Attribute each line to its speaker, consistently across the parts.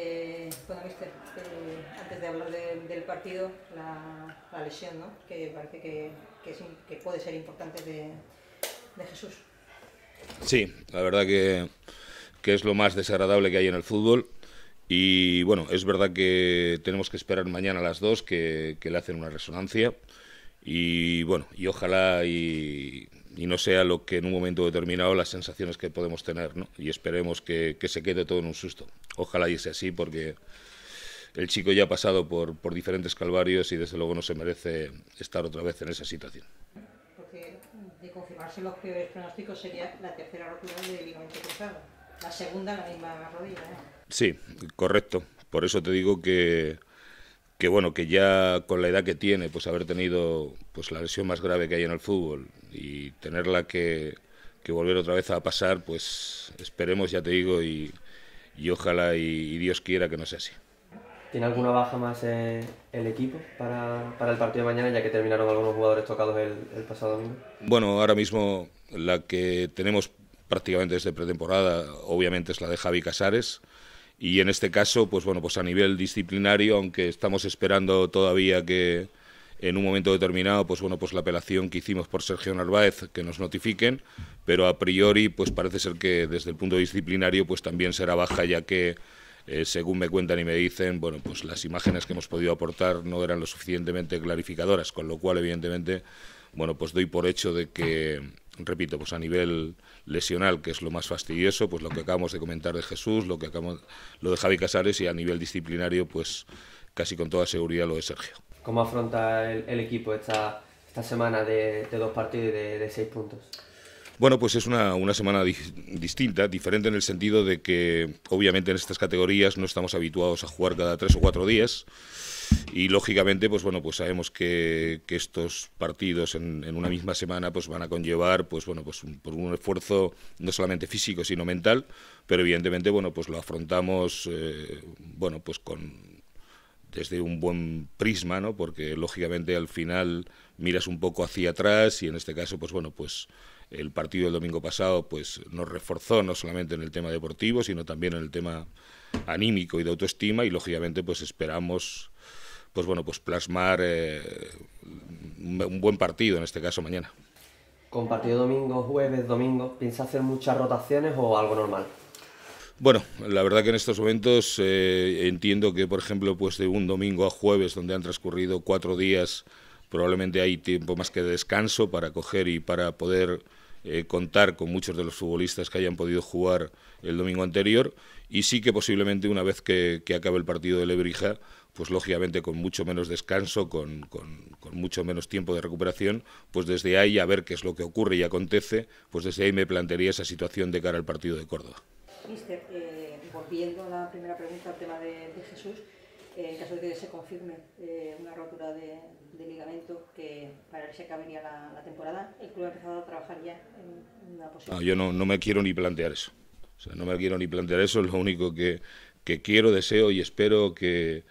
Speaker 1: Eh, bueno, mister, eh, antes de hablar del partido, la, lesión, que parece que, que, puede ser importante de, Jesús. Sí, la verdad que, que, es lo más desagradable que hay en el fútbol. Y bueno, es verdad que tenemos que esperar mañana a las dos que, que le hacen una resonancia y bueno, y ojalá y, no sea lo que en un momento determinado las sensaciones que podemos tener, ¿no? Y esperemos que, se quede todo en un susto. Ojalá y sea así porque el chico ya ha pasado por, por, diferentes calvarios y desde luego no se merece estar otra vez en esa situación. Porque mm, de confirmarse los peores pronósticos sería la tercera rotura de ligamento cruzado, la segunda la misma rodilla. ¿eh? Sí, correcto. Por eso te digo que que bueno, que ya con la edad que tiene, pues haber tenido pues la lesión más grave que hay en el fútbol y tenerla que, que volver otra vez a pasar, pues esperemos, ya te digo, y, y ojalá y, Dios quiera que no sea así. ¿Tiene alguna baja más el equipo para, para, el partido de mañana, ya que terminaron algunos jugadores tocados el, el pasado domingo? Bueno, ahora mismo la que tenemos prácticamente desde pretemporada, obviamente es la de Javi Casares, y en este caso, pues bueno, pues a nivel disciplinario, aunque estamos esperando todavía que en un momento determinado, pues bueno, pues la apelación que hicimos por Sergio Narváez, que nos notifiquen, pero a priori, pues parece ser que desde el punto disciplinario, pues también será baja, ya que eh, según me cuentan y me dicen, bueno, pues las imágenes que hemos podido aportar no eran lo suficientemente clarificadoras, con lo cual, evidentemente, bueno, pues doy por hecho de que, repito, pues a nivel lesional, que es lo más fastidioso, pues lo que acabamos de comentar de Jesús, lo que acabamos, lo de Javi Casares y a nivel disciplinario, pues casi con toda seguridad lo de Sergio. ¿Cómo afronta el, equipo esta, esta semana de, dos partidos y de seis puntos? Bueno, pues es una, semana distinta, diferente en el sentido de que obviamente en estas categorías no estamos habituados a jugar cada tres o cuatro días y lógicamente pues bueno pues sabemos que, estos partidos en, una misma semana pues van a conllevar pues bueno pues un, por un esfuerzo no solamente físico sino mental pero evidentemente bueno pues lo afrontamos eh, bueno pues con desde un buen prisma no porque lógicamente al final miras un poco hacia atrás y en este caso pues bueno pues el partido del domingo pasado pues nos reforzó no solamente en el tema deportivo, sino también en el tema anímico y de autoestima y lógicamente pues esperamos pues bueno, pues plasmar eh, un buen partido en este caso mañana. Con partido domingo, jueves, domingo, ¿piensa hacer muchas rotaciones o algo normal? Bueno, la verdad que en estos momentos eh, entiendo que, por ejemplo, pues de un domingo a jueves, donde han transcurrido cuatro días probablemente hay tiempo más que de descanso para coger y para poder eh, contar con muchos de los futbolistas que hayan podido jugar el domingo anterior y sí que posiblemente una vez que, acabe el partido de Lebrija, pues lógicamente con mucho menos descanso, con, mucho menos tiempo de recuperación, pues desde ahí a ver qué es lo que ocurre y acontece, pues desde ahí me plantearía esa situación de cara al partido de Córdoba. Eh, volviendo a la primera pregunta, al tema de Jesús, eh, en caso de que se confirme eh, una rotura de, ligamento que para que se venía la, temporada, el club ha empezado a trabajar ya en una posición? No, yo no, me quiero ni plantear eso. O sea, no me quiero ni plantear eso, es lo único que, quiero, deseo y espero que,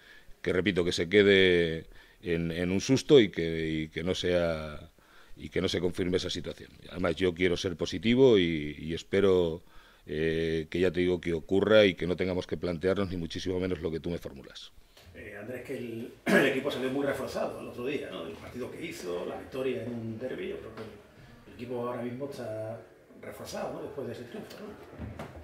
Speaker 1: repito, que se quede en, un susto y que, no sea y que no se confirme esa situación. Además, yo quiero ser positivo y, espero eh, que ya te digo que ocurra y que no tengamos que plantearnos ni muchísimo menos lo que tú me formulas. Eh, Andrés, que el, equipo equipo salió muy reforzado el otro día, ¿no? El partido que hizo, la victoria en un derbi, creo que el, equipo ahora mismo está reforzado, ¿no? Después de ese triunfo, ¿no?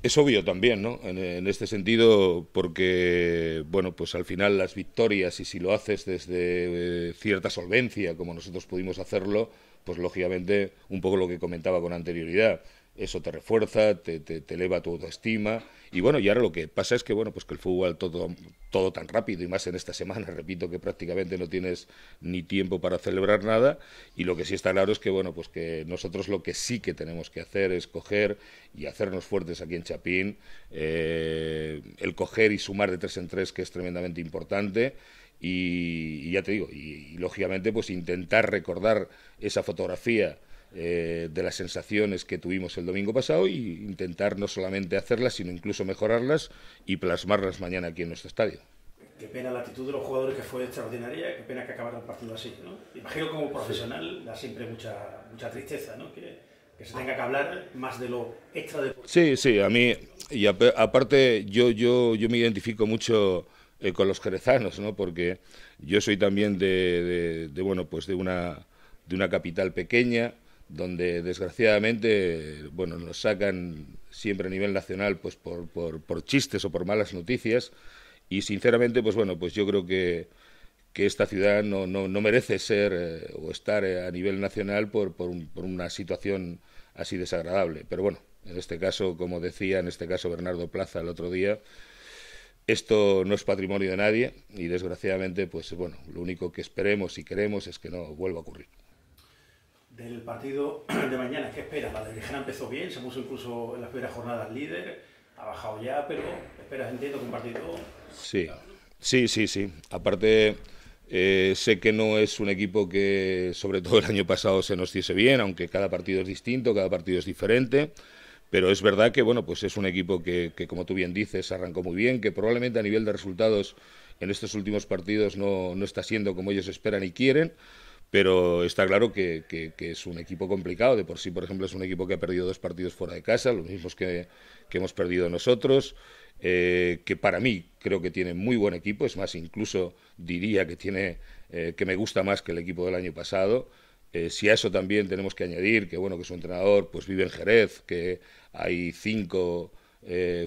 Speaker 1: Es obvio también, ¿no? En, este sentido, porque, bueno, pues al final las victorias, y si lo haces desde eh, cierta solvencia, como nosotros pudimos hacerlo, pues lógicamente un poco lo que comentaba con anterioridad, eso te refuerza, te, te, te, eleva tu autoestima. Y bueno, y ahora lo que pasa es que bueno, pues que el fútbol todo, todo tan rápido y más en esta semana, repito que prácticamente no tienes ni tiempo para celebrar nada. Y lo que sí está claro es que bueno, pues que nosotros lo que sí que tenemos que hacer es coger y hacernos fuertes aquí en Chapín, eh, el coger y sumar de tres en tres, que es tremendamente importante. Y, ya te digo, y, y lógicamente, pues intentar recordar esa fotografía eh, de las sensaciones que tuvimos el domingo pasado e intentar no solamente hacerlas, sino incluso mejorarlas y plasmarlas mañana aquí en nuestro estadio. Qué pena la actitud de los jugadores que fue extraordinaria, qué pena que acabara el partido así. Imagino como profesional da siempre mucha, mucha tristeza que, se tenga que hablar más de lo extra deportivo. Sí, sí, a mí, y aparte yo, yo, yo me identifico mucho eh, con los jerezanos, ¿no? porque yo soy también de, bueno, pues de, una, de una capital pequeña donde desgraciadamente bueno, nos sacan siempre a nivel nacional pues por, por, por chistes o por malas noticias y sinceramente pues bueno pues yo creo que, esta ciudad no, no, merece ser eh, o estar eh, a nivel nacional por, por, por, una situación así desagradable. Pero bueno, en este caso, como decía, en este caso Bernardo Plaza el otro día, esto no es patrimonio de nadie y desgraciadamente, pues bueno, lo único que esperemos y queremos es que no vuelva a ocurrir el partido de mañana, ¿qué esperas? La dirigida empezó bien, se puso incluso en las primeras jornadas líder, ha bajado ya, pero esperas, entiendo, que un partido... Sí, sí, sí, sí. Aparte, eh, sé que no es un equipo que, sobre todo el año pasado, se nos diese bien, aunque cada partido es distinto, cada partido es diferente. Pero es verdad que, bueno, pues es un equipo que, que como tú bien dices, arrancó muy bien, que probablemente a nivel de resultados en estos últimos partidos no, no está siendo como ellos esperan y quieren pero está claro que, es un equipo complicado. De por sí, por ejemplo, es un equipo que ha perdido dos partidos fuera de casa, los mismos que, hemos perdido nosotros, eh, que para mí creo que tiene muy buen equipo, es más, incluso diría que, tiene, eh, que me gusta más que el equipo del año pasado. Eh, si a eso también tenemos que añadir que bueno que su entrenador pues vive en Jerez, que hay cinco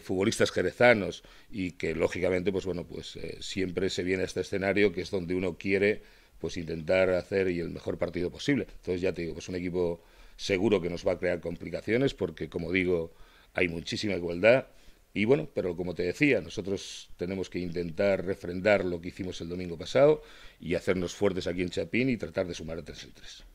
Speaker 1: futbolistas jerezanos y que lógicamente pues bueno pues siempre se viene a este escenario que es donde uno quiere pues intentar hacer y el mejor partido posible. Entonces ya te digo, es un equipo seguro que nos va a crear complicaciones porque como digo, hay muchísima igualdad y bueno, pero como te decía, nosotros tenemos que intentar refrendar lo que hicimos el domingo pasado y hacernos fuertes aquí en Chapín y tratar de sumar a 3 en 3.